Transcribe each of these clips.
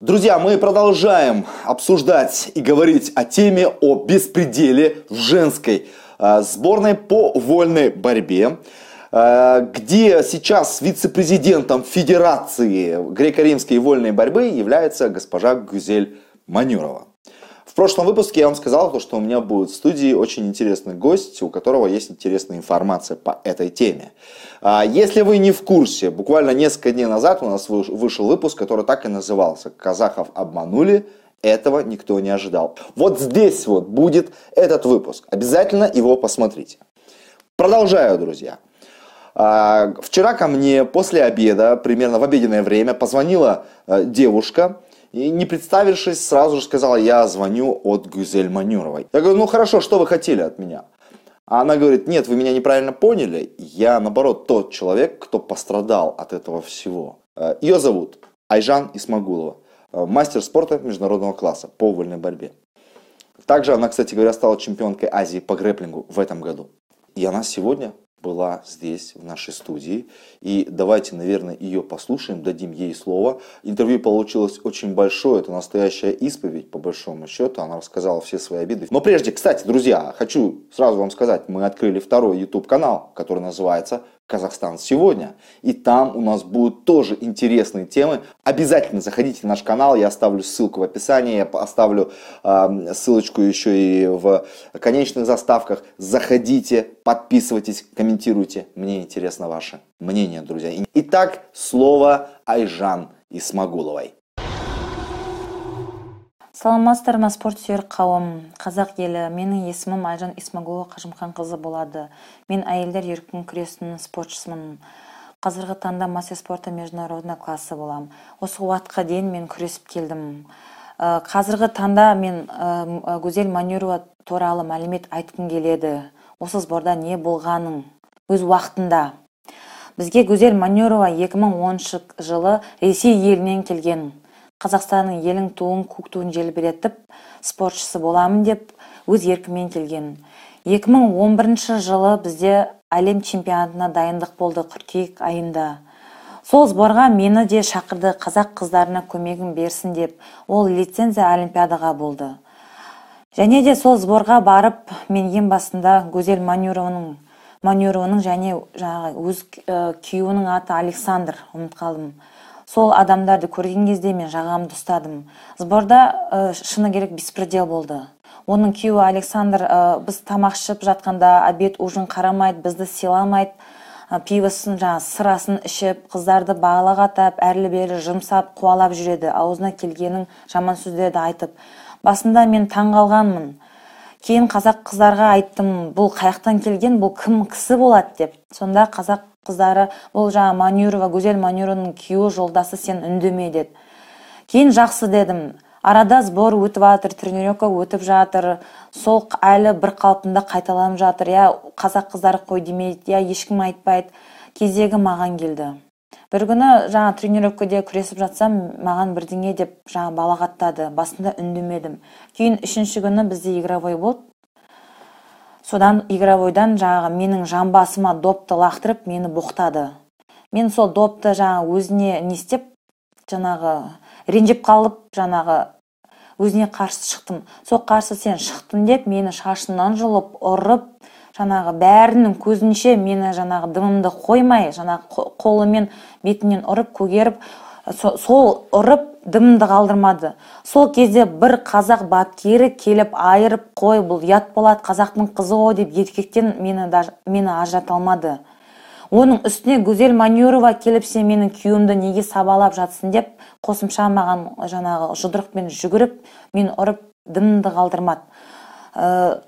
Друзья, мы продолжаем обсуждать и говорить о теме о беспределе в женской э, сборной по вольной борьбе, э, где сейчас вице-президентом Федерации греко-римской вольной борьбы является госпожа Гюзель Манюрова прошлом выпуске я вам сказал, то, что у меня будет в студии очень интересный гость, у которого есть интересная информация по этой теме. А, если вы не в курсе, буквально несколько дней назад у нас вышел выпуск, который так и назывался «Казахов обманули», этого никто не ожидал. Вот здесь вот будет этот выпуск. Обязательно его посмотрите. Продолжаю, друзья. А, вчера ко мне после обеда, примерно в обеденное время, позвонила э, девушка, и не представившись, сразу же сказала, я звоню от Гюзель Манюровой. Я говорю, ну хорошо, что вы хотели от меня? А она говорит, нет, вы меня неправильно поняли, я наоборот тот человек, кто пострадал от этого всего. Э, ее зовут Айжан Исмагулова, э, мастер спорта международного класса по вольной борьбе. Также она, кстати говоря, стала чемпионкой Азии по грэплингу в этом году. И она сегодня была здесь, в нашей студии. И давайте, наверное, ее послушаем, дадим ей слово. Интервью получилось очень большое, это настоящая исповедь, по большому счету. Она рассказала все свои обиды. Но прежде, кстати, друзья, хочу сразу вам сказать, мы открыли второй YouTube-канал, который называется «Казахстан сегодня». И там у нас будут тоже интересные темы. Обязательно заходите на наш канал, я оставлю ссылку в описании, я оставлю э, ссылочку еще и в конечных заставках. Заходите, Подписывайтесь, комментируйте. Мне интересно ваше мнение, друзья. Итак, слово Айжан Исмагуловой. саламатсыздар ма спорт сүйер қауым қазақ елі менің есімім айжан исмагулова қажымханқызы болады мен әйелдер еркін күресінің спортшысымын қазіргі таңда мастер спорта международный классы болам. осы уақытқа дейін мен күресіп келдім э, қазіргі таңда мен э, э, гузель манюрова туралы мәлімет айтқым келеді осы сборда не болғанын өз уақытында бізге гүзел манюрова 2010 жылы ресей елінен келген қазақстанның елің туын көк туын желбіретіп спортшысы боламын деп өз еркімен келген 2011 жылы бізде әлем чемпионатына дайындық болды қыркүйек айында сол сборға мені де шақырды қазақ қыздарына көмегін берсін деп ол лицензия олимпиадаға болды және де сол сборға барып мен ең басында гузель манюрованың және жаңағы өз күйеуінің аты александр ұмытып қалдым сол адамдарды көрген кезде мен жағамды ұстадым сборда шыны керек беспредел болды оның күйеуі александр біз тамақшып жатқанда обед ужин қарамайды бізді сыйламайды ә, пивосын жаңағы сырасын ішіп қыздарды тап, әрлі берлі жымсап, қуалап жүреді аузына келгенін жаман сөздерді айтып басында мен таң қалғанмын, кейін қазақ қыздарға айттым бұл қаяқтан келген бұл кім кісі болады деп сонда қазақ қыздары бұл жаңа манюрова гузель манюрованың күйеуі жолдасы сен үндеме деді кейін жақсы дедім арада сбор өтіп жатыр тренировка өтіп жатыр сол әлі бір қалпында қайталанып жатыр иә қазақ қыздары қой демейді иә ешкім айтпайды кезегі маған келді бір күні жаңа тренировкада күресіп жатсам маған бірдеңе деп жаңа балағаттады басында үндемедім кейін үшінші күні бізде игровой болды содан игровойдан жаңағы менің жамбасыма допты лақтырып мені боқтады мен сол допты жаңа өзіне не істеп жаңағы ренжіп қалып жаңағы өзіне қарсы шықтым сол қарсы сен шықтың деп мені шашынан жұлып ұрып жаңағы бәрінің көзінше мені жаңағы дымымды қоймай жаңағы қолымен бетінен ұрып көгеріп сол ұрып дымымды қалдырмады сол кезде бір қазақ бапкері келіп айырып қой бұл ұят болады қазақтың қызы ғой деп еркектен мені, мені ажырата алмады оның үстіне гүзел манюрова келіп сен менің күйеуімді неге сабалап жатсың деп қосымша маған жаңағы жұдырықпен жүгіріп мен ұрып дымымды қалдырмады ә,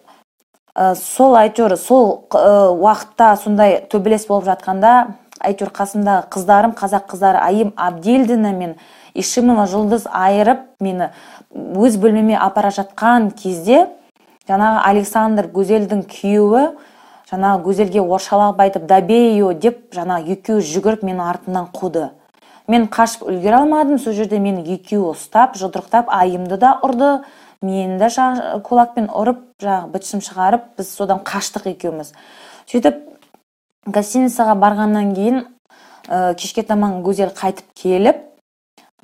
ә, сол әйтеуір сол ә, уақытта сондай төбелес болып жатқанда әйтеуір қасымдағы қыздарым қазақ қыздары айым абдельдина мен ишимова жұлдыз айырып мені өз бөлмеме апара жатқан кезде жаңағы александр гузельдің күйеуі жаңағы гузельге оршалап айтып добей ее деп жаңағы екеуі жүгіріп мені артымнан қуды мен қашып үлгере алмадым сол жерде мені екеуі ұстап жұдырықтап айымды да ұрды мені де кулакпен ұрып жаңағы бытшым шығарып біз содан қаштық екеуміз сөйтіп гостиницаға барғаннан кейін ә, кешке таман гузель қайтып келіп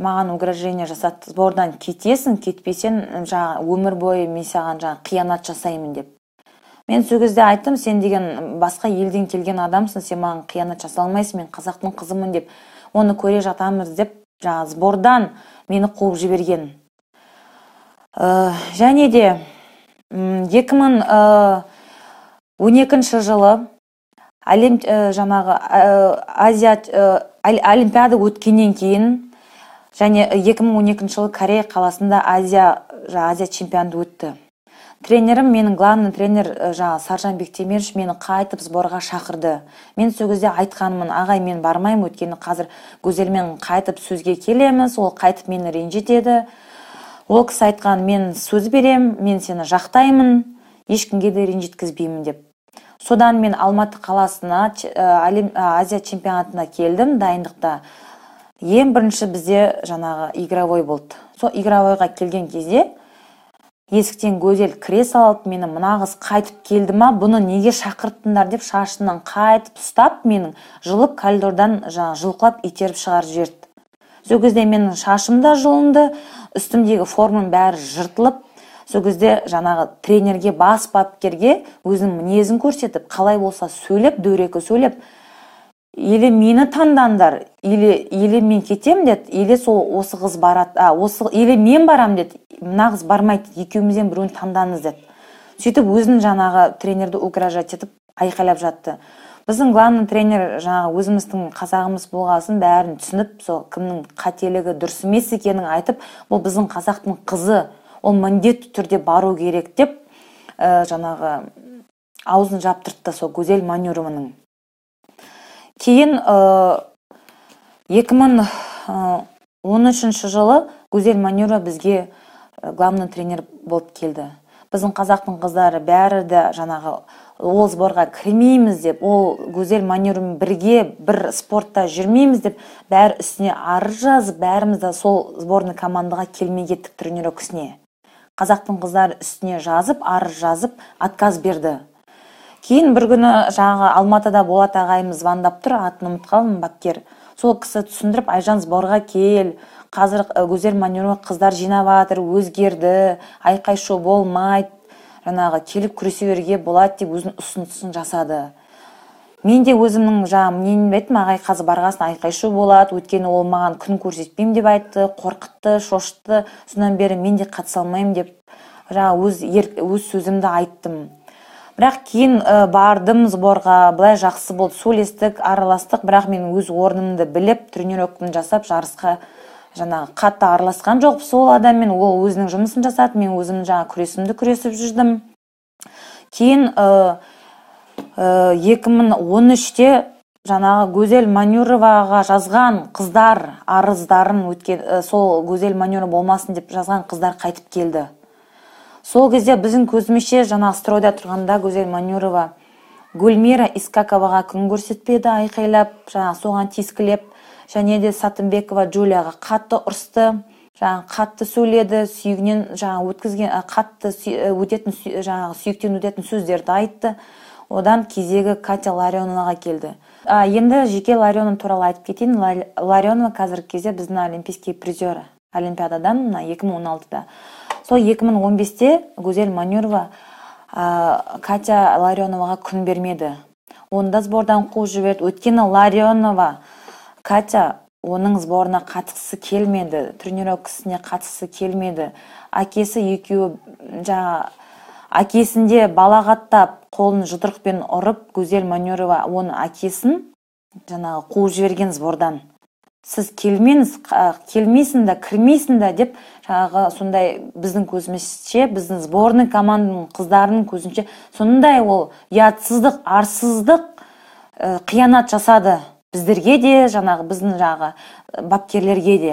маған угрожение жасады сбордан кетесің кетпесең жаңағы өмір бойы мен саған жаңағы қиянат жасаймын деп мен сол кезде айттым сен деген басқа елден келген адамсың сен маған қиянат жасай алмайсың мен қазақтың қызымын деп оны көре жатамыз деп жаңағы сбордан мені қуып жіберген Э, және де 2012 э, жылы әлем ә, жаңағы азия олимпиада өткеннен кейін және 2012 жылы корея қаласында азия жа, азия чемпионаты өтті тренерім менің главный тренер жаңағы саржан бектемирович мені қайтып сборға шақырды мен сол кезде айтқанмын ағай мен бармаймын өйткені қазір гузельмен қайтып сөзге келеміз ол қайтып мені ренжітеді ол кісі айтқан мен сөз берем, мен сені жақтаймын ешкімге де ренжіткізбеймін деп содан мен алматы қаласына э, э, азия чемпионатына келдім дайындықта ең бірінші бізде жаңағы игровой болды сол игровойға келген кезде есіктен гөзел кіре салып мені мына қыз қайтып келді ма бұны неге шақырттыңдар деп шашынан қайтып ұстап менің жылып коридордан жаңағы жұлқылап итеріп шығарып жіберді сол кезде менің шашым да жұлынды үстімдегі формам бәрі жыртылып сол кезде жаңағы тренерге бас бапкерге өзінің мінезін көрсетіп қалай болса сөйлеп дөрекі сөйлеп или мені таңдаңдар или или мен кетем деді или сол осы қыз барады а осы или мен барам деді мына қыз бармайды екеумізден біреуін таңдаңыз деді сөйтіп өзін жаңағы тренерді угрожать етіп айқайлап жатты біздің главный тренер жаңағы өзіміздің қазағымыз болғасын бәрін түсініп сол кімнің қателігі дұрыс емес екенін айтып бұл біздің қазақтың қызы ол міндетті түрде бару керек деп ә, жаңағы аузын жаптыртты сол гузель манюрованың кейін ә, э, 2013 э, жылы гузель манюрова бізге главный тренер болып келді біздің қазақтың қыздары бәрі де жаңағы ол сборға кірмейміз деп ол гузель манюрмен бірге бір спортта жүрмейміз деп бәрі үстіне арыз жазып бәріміз де сол сборный командаға келмей кеттік тренировкасіне қазақтың қыздары үстіне жазып арыз жазып отказ берді кейін бір күні жаңағы алматыда болат ағайымыз звондап тұр атын ұмытып қалдым бапкер сол кісі түсіндіріп айжан сборға кел қазір гузель манюрова қыздар жинап жатыр өзгерді айқай шу болмайды жаңағы келіп күресе беруге болады деп өзінің ұсынысын жасады мен де өзімнің жаңағы мненімді айттым ағай қазір барғасын айқай шу болады өйткені ол маған күн көрсетпеймін деп айтты қорқытты шошытты содан бері мен де қатыса алмаймын деп жаңағы өз өз сөзімді айттым бірақ кейін ә, бардым сборға былай жақсы болды сөйлестік араластық бірақ мен өз орнымды біліп тренировкамды жасап жарысқа жаңағы қатты араласқан жоқ сол адаммен ол өзінің жұмысын жасады мен өзімнің жаңа күресімді күресіп жүрдім кейін екі мың 2013-те жаңағы гөзел манюроваға жазған қыздар арыздарын өткен сол гөзел манюрова болмасын деп жазған қыздар қайтып келді сол кезде біздің көзімізше жаңағы стройда тұрғанда гөзел манюрова гүлмира искаковаға күн көрсетпеді айқайлап жаңағы соған тискілеп және де Сатымбекова джулияға қатты ұрысты жаңағы қатты сөйледі сүйегінен жаңағы өткізген қатты өтетін жаңағы сүйектен өтетін сөздерді айтты одан кезегі катя ларионоваға келді а, енді жеке ларионов туралы айтып кетейін ларионова қазіргі кезде біздің олимпийский призер олимпиададан мына екі мың он сол екі мың он бесте гузель манюрова катя ларионоваға күн бермеді оны да сбордан қуып жіберді өйткені ларионова катя оның сборына қатысқысы келмеді тренировкасіне қатысқысы келмеді әкесі екеуі жаңа әкесінде балағаттап қолын жұдырықпен ұрып гузель манюрова оның әкесін жаңағы қуып жіберген сбордан сіз келмеңіз келмейсің да кірмейсің да деп жаңағы сондай біздің көзімізше біздің сборный команданың қыздарының көзінше сондай ол ұятсыздық арсыздық қиянат жасады біздерге де жаңағы біздің жағы бапкерлерге де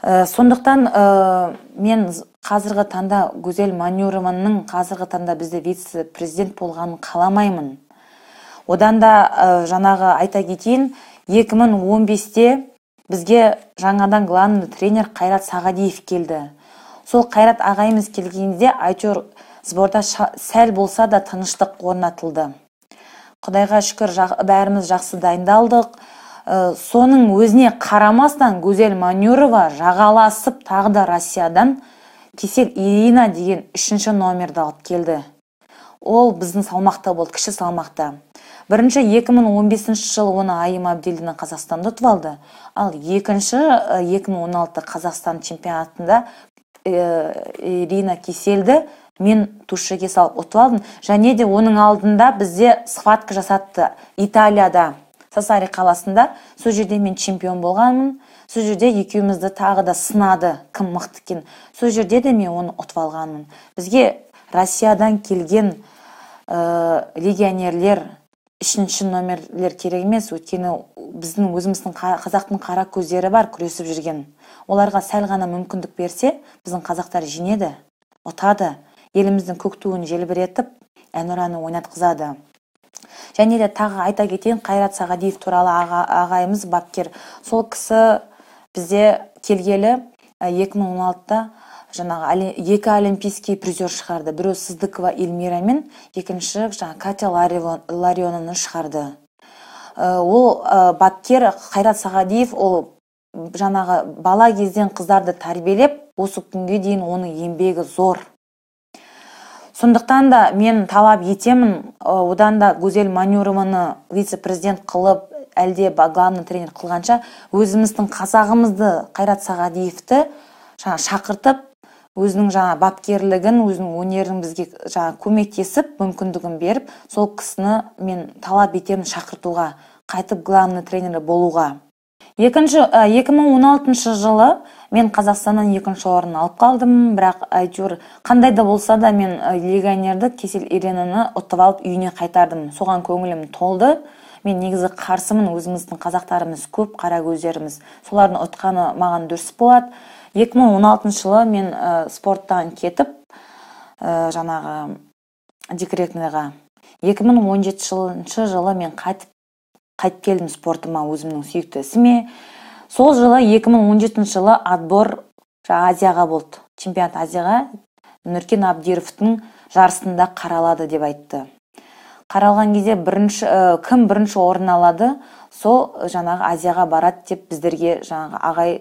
ә, сондықтан ә, мен қазіргі таңда гүзел манюрованың қазіргі таңда бізде вице президент болғанын қаламаймын одан да жаңағы айта кетейін 2015-те бізге жаңадан главный тренер қайрат сағадиев келді сол қайрат ағайымыз келгенде әйтеуір сборда сәл болса да тыныштық орнатылды құдайға шүкір бәріміз жақсы дайындалдық э, соның өзіне қарамастан гузель манюрова жағаласып тағы да россиядан кесел ирина деген үшінші номерді алып келді ол біздің салмақта болды кіші салмақта бірінші 2015 жылы оны айым абделдина қазақстанда ұтып алды ал екінші 2016 э, қазақстан чемпионатында ә, ирина кеселді мен тушеге салып ұтып алдым және де оның алдында бізде схватка жасатты италияда сасари қаласында сол жерде мен чемпион болғанмын сол жерде екеумізді тағы да сынады кім мықты екен сол жерде де мен оны ұтып алғанмын бізге россиядан келген ә, легионерлер үшінші номерлер керек емес өйткені біздің өзіміздің қазақтың қара көздері бар күресіп жүрген оларға сәл ғана мүмкіндік берсе біздің қазақтар жеңеді ұтады еліміздің көк туын желбіретіп әнұраны ойнатқызады және де тағы айта кетейін қайрат сағадиев туралы аға, ағайымыз бапкер сол кісі бізде келгелі 2016-та жаңағы екі олимпийский призер шығарды біреу сыздыкова эльмира мен екінші жаңағы катя ларионаны шығарды ол бапкер қайрат сағадиев ол жаңағы бала кезден қыздарды тәрбиелеп осы күнге дейін оның еңбегі зор сондықтан да мен талап етемін одан да гузель манюрованы вице президент қылып әлде главный тренер қылғанша өзіміздің қазағымызды қайрат сағадиевті жаңа шақыртып өзінің жаңа бапкерлігін өзінің өнерін бізге жаңа көмектесіп мүмкіндігін беріп сол кісіні мен талап етемін шақыртуға қайтып главный тренері болуға екінші екі мың жылы мен қазақстаннан екінші орын алып қалдым бірақ әйтеуір қандай да болса да мен легионерді кесел иренаны ұтып алып үйіне қайтардым соған көңілім толды мен негізі қарсымын өзіміздің қазақтарымыз көп қара көздеріміз солардың ұтқаны маған дұрыс болады 2016 жылы мен спорттан кетіп ә, жаңағы декретныйға 2017 жылы мен қайтып келдім спортыма өзімнің сүйікті ісіме сол жылы 2017 жылы отбор азияға болды чемпионат азияға нұркен абдировтың жарысында қаралады деп айтты қаралған кезде бірінші кім бірінші орын алады сол жаңағы азияға барады деп біздерге жаңағы ағай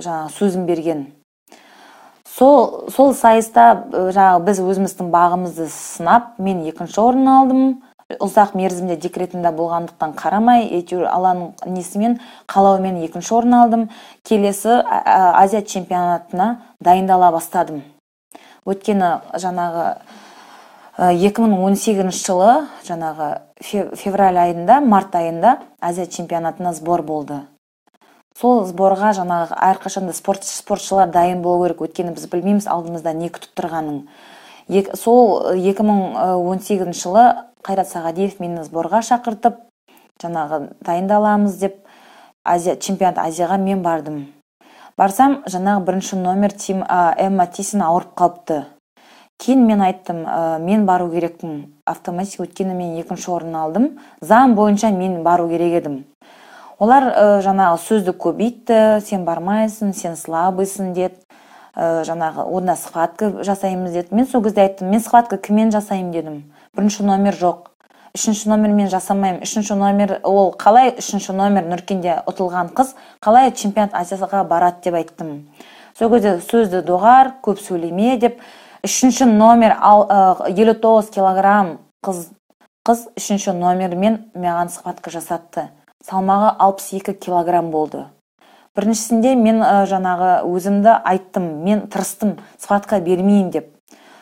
жаңағы сөзін берген сол сол сайыста жаңағы біз өзіміздің бағымызды сынап мен екінші орын алдым ұзақ мерзімде декретінде болғандықтан қарамай әйтеуір алланың несімен қалауымен екінші орын алдым келесі азия чемпионатына дайындала бастадым өйткені жаңағы 2018 жылы жаңағы февраль айында март айында азия чемпионатына сбор болды сол сборға жаңағы әрқашанда спорт, спортшылар дайын болу керек өйткені біз білмейміз алдымызда не күтіп тұрғанын сол 2018 жылы қайрат сағадиев мені сборға шақыртып жаңағы дайындаламыз деп азия чемпионат азияға мен бардым барсам жаңағы бірінші номер тим ә, эмма ауырып қалыпты кейін мен айттым мен бару керекпін автоматик өткені мен екінші орын алдым заң бойынша мен бару керек едім олар ә, жаңағы сөзді көбейтті сен бармайсың сен слабыйсың деді ә, жаңағы онда схватка жасаймыз деді мен сол кезде айттым мен схватка кіммен жасаймын дедім бірінші номер жоқ үшінші номер мен жасамаймын үшінші номер ол қалай үшінші номер нұркенде ұтылған қыз қалай чемпионат азияға барады деп айттым сол кезде сөзді доғар көп сөйлеме деп үшінші номер ал, елу тоғыз килограмм қыз қыз үшінші номермен маған схватка жасатты салмағы 62 килограмм болды біріншісінде мен ә, жаңағы өзімді айттым мен тырыстым схватка бермеймін деп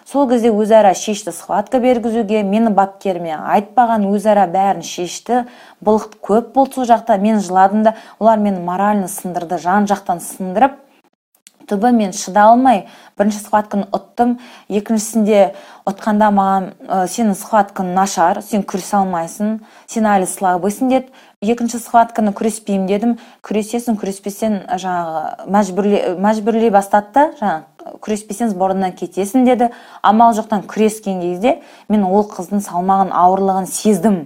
сол кезде өзара шешті схватка бергізуге мені бапкеріме айтпаған өзара бәрін шешті былық көп болды сол жақта мен жыладым да олар мені морально сындырды жан жақтан сындырып түбі мен шыда алмай бірінші схватканы ұттым екіншісінде ұтқанда маған ә, сенің схваткаң нашар сен күресе алмайсың сен әлі слабыйсың деді екінші схватканы күреспеймін дедім күресесің күреспесең жаңағы мәжбүрлей мәжбүрлей бастады да жаңағы күреспесең сборныйдан кетесің деді амал жоқтан күрескен кезде мен ол қыздың салмағын ауырлығын сездім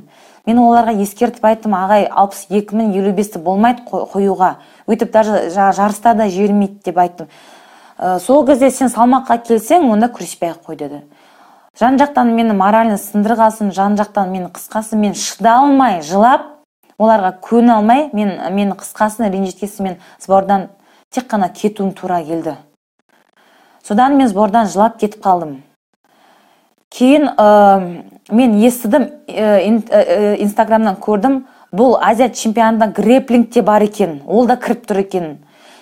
мен оларға ескертіп айттым ағай алпыс екі мың елу бесті болмайды қоюға өйтіп даже жарыста да жібермейді деп айттым э, сол кезде сен салмаққа келсең онда күреспей ақ қой деді жан жақтан мені морально сындырғасын жан жақтан мені қысқасы мен шыда алмай жылап оларға көне алмай мен мені қысқасын ренжіткесін мен сбордан тек қана кетуім тура келді содан мен сбордан жылап кетіп қалдым кейін ә, мен естідім ә, инстаграмнан көрдім бұл азия чемпионатында греплинг те бар екен ол да кіріп тұр екен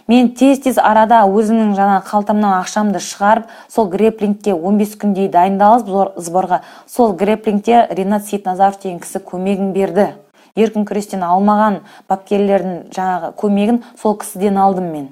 мен тез тез арада өзімнің жаңа қалтамнан ақшамды шығарып сол греплингке 15 күндей дайындалып сборға сол греплингте ринат сейітназаров деген кісі көмегін берді еркін күрестен алмаған бапкерлердің жаңағы көмегін сол кісіден алдым мен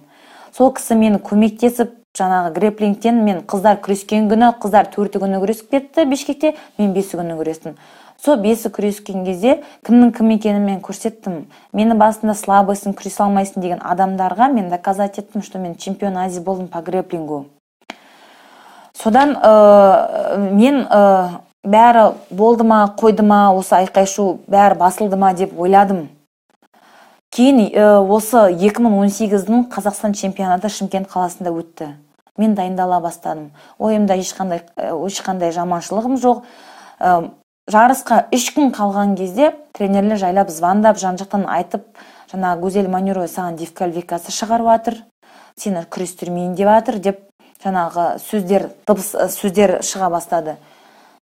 сол кісі мені көмектесіп жаңағы греплингтен мен қыздар күрескен күні қыздар төрті күні күресіп кетті бішкекте мен бесі күні күрестім сол бесі күрескен кезде кімнің кім екенін мен көрсеттім мені басында слабыйсың күресе алмайсың деген адамдарға мен доказать еттім что мен чемпион азии болдым по греплингу содан э, мен ә, бәрі болды ма қойды ма осы айқай шу бәрі басылды ма деп ойладым кейін ә, осы 2018-дің қазақстан чемпионаты шымкент қаласында өтті мен дайындала бастадым ойымда ешқандай э, ешқандай жаманшылығым жоқ э, жарысқа үш күн қалған кезде тренерлер жайлап звандап, жан жақтан айтып жана гузель манюрова саған дисквалификация шығарып жатыр сені күрестірмейін деп жатыр деп жаңағы сөздер дыбыс э, сөздер шыға бастады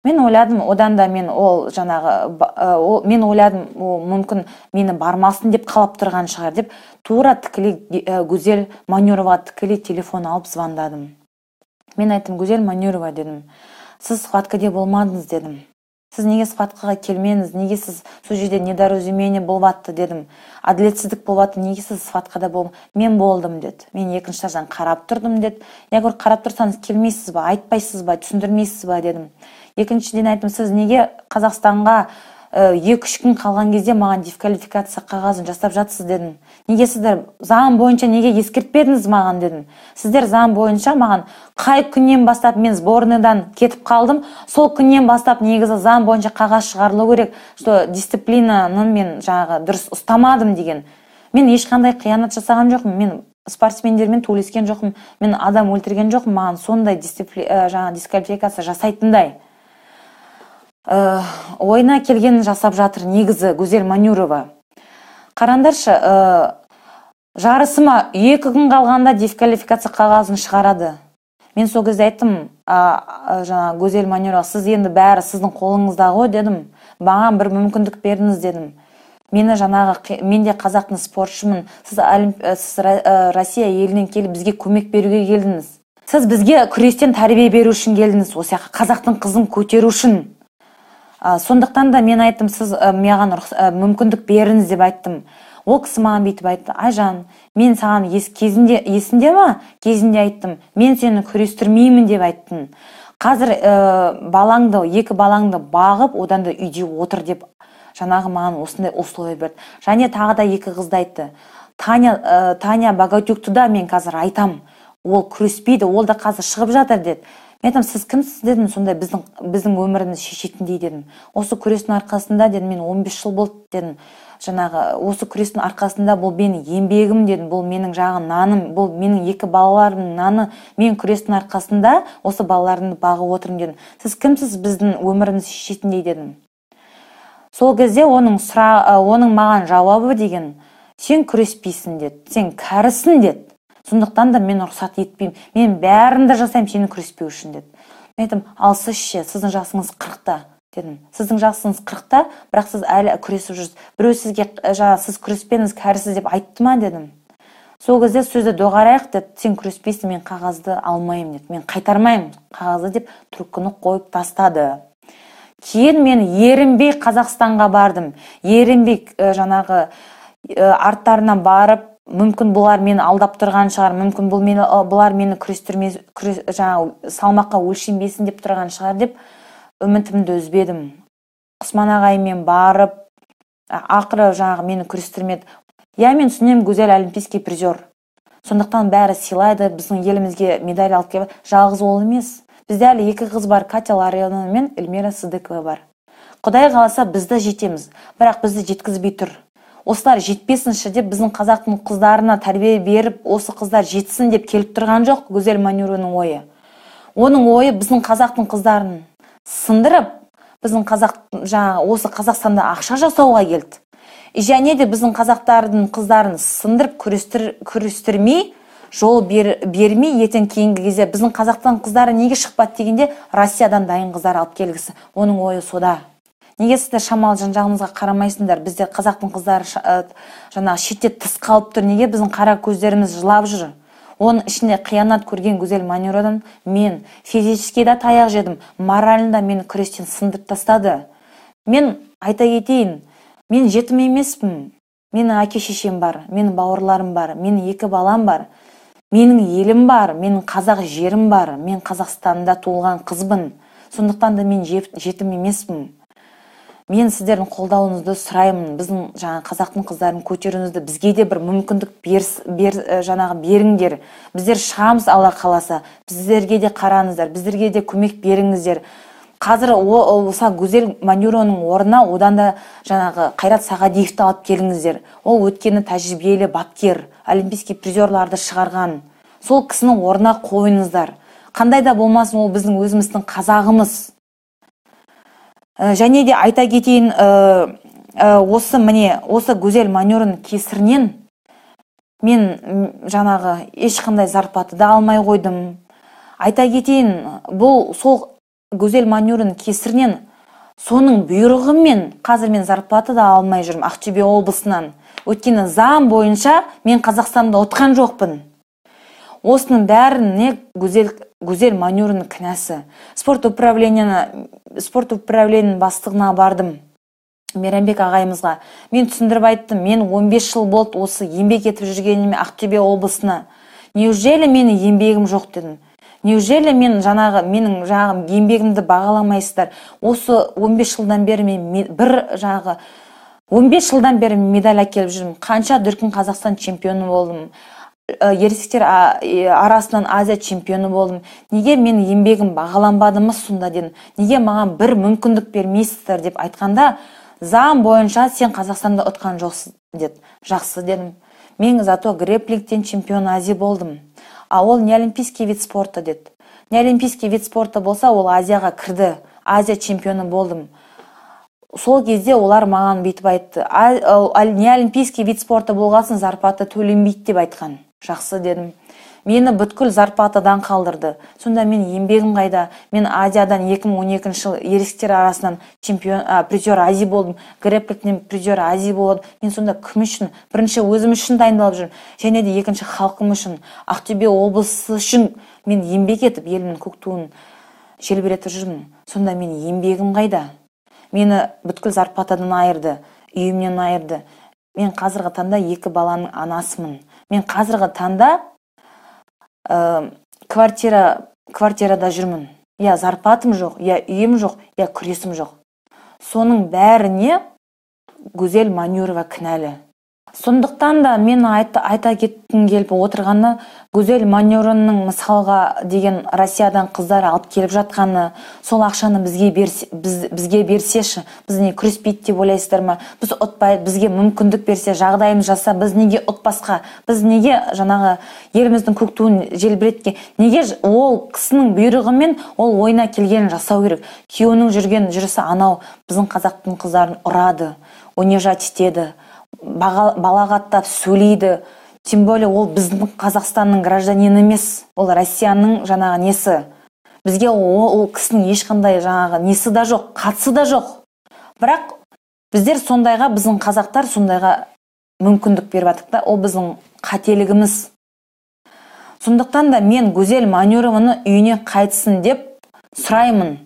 мен ойладым одан да мен ол жаңағы мен ойладым ол мүмкін мені бармасын деп қалап тұрған шығар деп тура тікелей ә, гүзел манюрова тікелей телефон алып звондадым мен айттым гүзел манюрова дедім сіз схваткада болмадыңыз дедім сіз неге схваткаға келмедіңіз неге сіз сол жерде недоразумение болып дедім әділетсіздік болып неге сіз схваткада бол мен болдым деді мен екінші этаждан қарап тұрдым деді я говорю қарап тұрсаңыз келмейсіз ба айтпайсыз ба түсіндірмейсіз ба дедім екіншіден айттым сіз неге қазақстанға э, екі үш күн қалған кезде маған дисквалификация қағазын жасап жатсыз дедім неге сіздер заң бойынша неге ескертпедіңіз маған дедім сіздер заң бойынша маған қай күннен бастап мен сборныйдан кетіп қалдым сол күннен бастап негізі заң бойынша қағаз шығарылу керек что дисциплинаны мен жаңағы дұрыс ұстамадым деген мен ешқандай қиянат жасаған жоқпын мен спортсмендермен төлескен жоқпын мен адам өлтірген жоқпын маған сондай дисципли ә, жаңағы дисквалификация жасайтындай ә, ойына келгенін жасап жатыр негізі гүзел манюрова қараңдаршы ә, жарысыма екі күн қалғанда дисквалификация қағазын шығарады мен сол кезде айттым ә, жаңа гүзел манюрова сіз енді бәрі сіздің қолыңызда ғой дедім маған бір мүмкіндік беріңіз дедім мені жаңағы мен де қазақтың спортшымын сіз, э, сіз россия елінен келіп бізге көмек беруге келдіңіз сіз бізге күрестен тәрбие беру үшін келдіңіз осы қазақтың қызын көтеру үшін ә, сондықтан да мен айттым сіз маған мүмкіндік беріңіз деп айттым ол кісі маған бүйтіп айтты айжан мен саған ес, кезінде есіңде ма кезінде айттым мен сені күрестірмеймін деп айттым қазір балаңды екі балаңды бағып одан да үйде отыр деп жаңағы маған осындай условие берді және тағы да екі қызды айтты таня ә, таня богатюкті да мен қазір айтам ол күреспейді ол да қазір шығып жатыр деді мен айтамын сіз кімсіз дедім сонда біздің біздің өмірімізді шешетіндей дедім осы күрестің арқасында дедім мен 15 жыл болды дедім жаңағы осы күрестің арқасында бұл менің еңбегім дедім бұл менің жағы наным бұл менің екі балаларымның наны мен күрестің арқасында осы балаларымды бағып отырмын дедім сіз кімсіз біздің өмірімізді шешетіндей дедім сол кезде оның сұра оның маған жауабы деген сен күреспейсің деді сен кәрісің деді сондықтан да мен рұқсат етпеймін мен бәрін де жасаймын сені күреспеу үшін деді мен айттым ал сіз ше сіздің жасыңыз қырықта дедім сіздің жасыңыз қырықта бірақ сіз әлі күресіп жүрсіз біреу сізге жаңағы сіз күреспедіңіз кәрісіз деп айтты ма дедім сол кезде сөзді доғарайық деді сен күреспейсің мен қағазды алмаймын деді мен қайтармаймын қағазды деп трубканы қойып тастады кейін мен ерінбей қазақстанға бардым ерінбей ә, жаңағы арттарынан барып мүмкін бұлар мені алдап тұрған шығар мүмкін бұл мені бұлар мені күрестірме күрес, жаңағы салмаққа өлшенбесін деп тұрған шығар деп үмітімді үзбедім құсман ағаймен барып ақыры жаңағы мені күрестірмеді иә мен түсінемін гузель олимпийский призер сондықтан бәрі сыйлайды біздің елімізге медаль алып келіп жалғыз ол емес бізде әлі екі қыз бар катя ларионова мен эльмира сыдыкова бар құдай қаласа біз де жетеміз бірақ бізді жеткізбей тұр осылар жетпесінші деп біздің қазақтың қыздарына тәрбие беріп осы қыздар жетсін деп келіп тұрған жоқ гүзел манюрованың ойы оның ойы біздің қазақтың қыздарын сындырып біздің қазақ жаңа осы қазақстанда ақша жасауға келді және де біздің қазақтардың қыздарын сындырып күрестір, күрестірмей жол бер, бермей ертең кейінгі кезде біздің қазақтан қыздары неге шықпады дегенде россиядан дайын қыздар алып келгісі оның ойы сода неге сіздер шамалы жан жағымызға қарамайсыңдар бізде қазақтың қыздары ә, жаңағы шетте тыс қалып тұр неге біздің қара көздеріміз жылап жүр оның ішінде қиянат көрген гүзел манюрадан мен физически да таяқ жедім морально мені күрестен сындырып тастады мен айта кетейін мен жетім емеспін менің әке шешем бар менің бауырларым бар менің екі балам бар менің елім бар менің қазақ жерім бар мен қазақстанда туылған қызбын сондықтан да мен жетім емеспін мен сіздердің қолдауыңызды сұраймын біздің жаңа қазақтың қыздарын көтеруіңізді бізге де бір мүмкіндік бер, бер жаңағы беріңдер біздер шығамыз алла қаласа біздерге де қараңыздар біздерге де көмек беріңіздер қазір оса гүзел манюроның орнына одан да жаңағы қайрат сағадиевті алып келіңіздер ол өткені тәжірибелі бапкер олимпийский призерларды шығарған сол кісінің орнына қойыңыздар қандай да болмасын ол біздің өзіміздің қазағымыз Э, және де айта кетейін э, э, осы міне осы гүзел манюрын кесірінен мен жаңағы ешқандай зарплата да алмай қойдым айта кетейін бұл сол гүзел манюрын кесірінен соның бұйрығымен қазір мен зарплата да алмай жүрмін ақтөбе облысынан өйткені заң бойынша мен қазақстанда отқан жоқпын осының бәріне гүзел гузель манюрның кінәсі спорт управлениені спорт управлениенің бастығына бардым мейрамбек ағайымызға мен түсіндіріп айттым мен 15 жыл болды осы еңбек етіп жүргеніме ақтөбе облысына неужели менің еңбегім жоқ дедім неужели мен жаңағы менің жағым еңбегімді бағаламайсыздар осы 15 жылдан бері мен бір жағы, 15 жылдан бері медаль әкеліп жүрмін қанша дүркін қазақстан чемпионы болдым Э, ересектер арасынан азия чемпионы болдым неге мен еңбегім бағаланбады сонда дедім неге маған бір мүмкіндік бермейсіздер деп айтқанда заң бойынша сен қазақстанда ұтқан жоқсыз деді жақсы дедім мен зато греплингтен чемпион Азия болдым а ол не олимпийский вид спорта деді не олимпийский вид спорта болса ол азияға кірді азия чемпионы болдым сол кезде олар маған бүйтіп айтты не олимпийский вид спорта болғасын зарплата төленбейді деп айтқан жақсы дедім мені бүткіл зарплатадан қалдырды сонда мен еңбегім қайда мен азиядан 2012 жыл ересектер арасынан чемпион ә, призер азии болдым грэплингтен призер ази болдым мен сонда кім үшін бірінші өзім үшін дайындалып жүрмін және де екінші халқым үшін ақтөбе облысы үшін мен еңбек етіп елімнің көк туын желбіретіп жүрмін сонда мен еңбегім қайда мені бүткіл зарплатадан айырды үйімнен айырды мен қазіргі таңда екі баланың анасымын мен қазіргі таңда ә, квартира квартирада жүрмін иә зарплатам жоқ иә үйім жоқ иә күресім жоқ соның бәріне гүзел манюрова кінәлі сондықтан да мен айта, айта кеткім келіп отырғаны гузель манюрының мысалға деген россиядан қыздар алып келіп жатқаны сол ақшаны бізге берсе, біз, бізге берсеші біз не күреспейді деп ойлайсыздар ма біз ұтпай бізге мүмкіндік берсе жағдайын жаса біз неге ұтпасқа біз неге жаңағы еліміздің көк туын желбіретке неге ол кісінің бұйрығымен ол ойына келгенін жасау керек күйеуінің жүрген жүрісі анау біздің қазақтың қыздарын ұрады унижать етеді балағаттап сөйлейді тем более ол біздің қазақстанның гражданин емес ол россияның жаңағы несі бізге ол, ол кісінің ешқандай жаңағы несі да жоқ қатысы да жоқ бірақ біздер сондайға біздің қазақтар сондайға мүмкіндік беріп жатық та ол біздің қателігіміз сондықтан да мен гузель манюрованы үйіне қайтсын деп сұраймын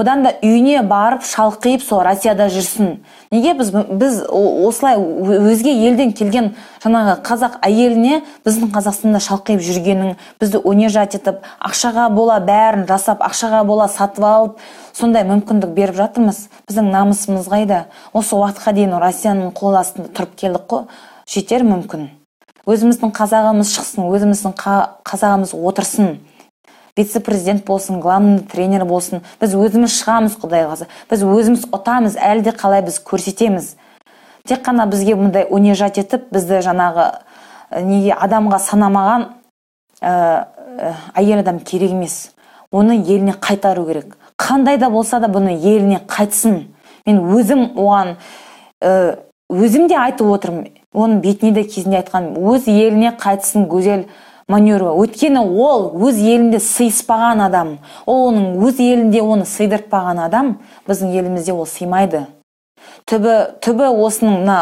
одан да үйіне барып шалқиып сол россияда жүрсін неге біз біз осылай өзге елден келген жаңағы қазақ әйеліне біздің қазақстанда шалқиып жүргенің, бізді унижать етіп ақшаға бола бәрін жасап ақшаға бола сатып алып сондай мүмкіндік беріп жатырмыз біздің намысымыз қайда осы уақытқа дейін россияның қол астында тұрып келдік қой жетер мүмкін өзіміздің қазағымыз шықсын өзіміздің қа қазағымыз отырсын вице президент болсын главный тренер болсын біз өзіміз шығамыз құдай қаласа біз өзіміз ұтамыз әлде қалай біз көрсетеміз тек қана бізге мындай унижать етіп бізді жаңағы неге адамға санамаған ә, әйел адам керек емес оны еліне қайтару керек қандай да болса да бұны еліне қайтсын мен өзім оған өзім де айтып отырмын оның бетіне де кезінде айтқан өз еліне қайтсын гөзел Өткені өйткені ол өз елінде сыйыспаған адам ол оның өз елінде оны сыйдыртпаған адам біздің елімізде ол сыймайды түбі түбі осының мына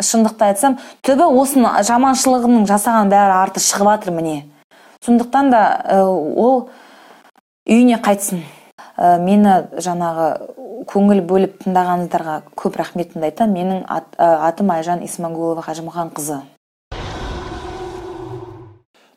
шындықты айтсам түбі осының жаманшылығының жасаған бәрі арты шығып жатыр міне сондықтан да ол үйіне қайтсын мені жанағы көңіл бөліп тыңдағандарға көп рахметімді айтамын менің ат, атым айжан исмагулова қажымұқан қызы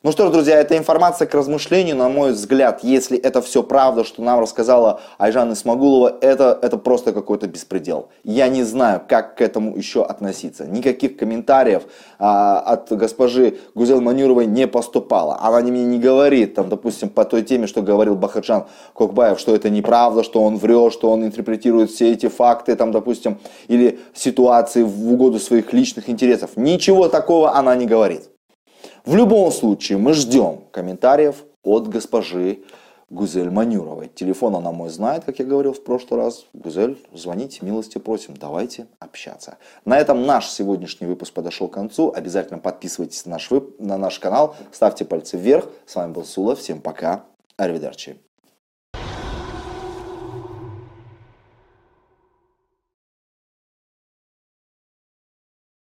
Ну что ж, друзья, это информация к размышлению, на мой взгляд. Если это все правда, что нам рассказала Айжан Исмагулова, это, это просто какой-то беспредел. Я не знаю, как к этому еще относиться. Никаких комментариев а, от госпожи Гузел Манюровой не поступало. Она мне не говорит, там, допустим, по той теме, что говорил Бахарчан Кокбаев, что это неправда, что он врет, что он интерпретирует все эти факты, там, допустим, или ситуации в угоду своих личных интересов. Ничего такого она не говорит. В любом случае, мы ждем комментариев от госпожи Гузель Манюровой. Телефон она мой знает, как я говорил в прошлый раз. Гузель, звоните, милости просим, давайте общаться. На этом наш сегодняшний выпуск подошел к концу. Обязательно подписывайтесь на наш, вып... на наш канал, ставьте пальцы вверх. С вами был Сула, всем пока, арвидерчи.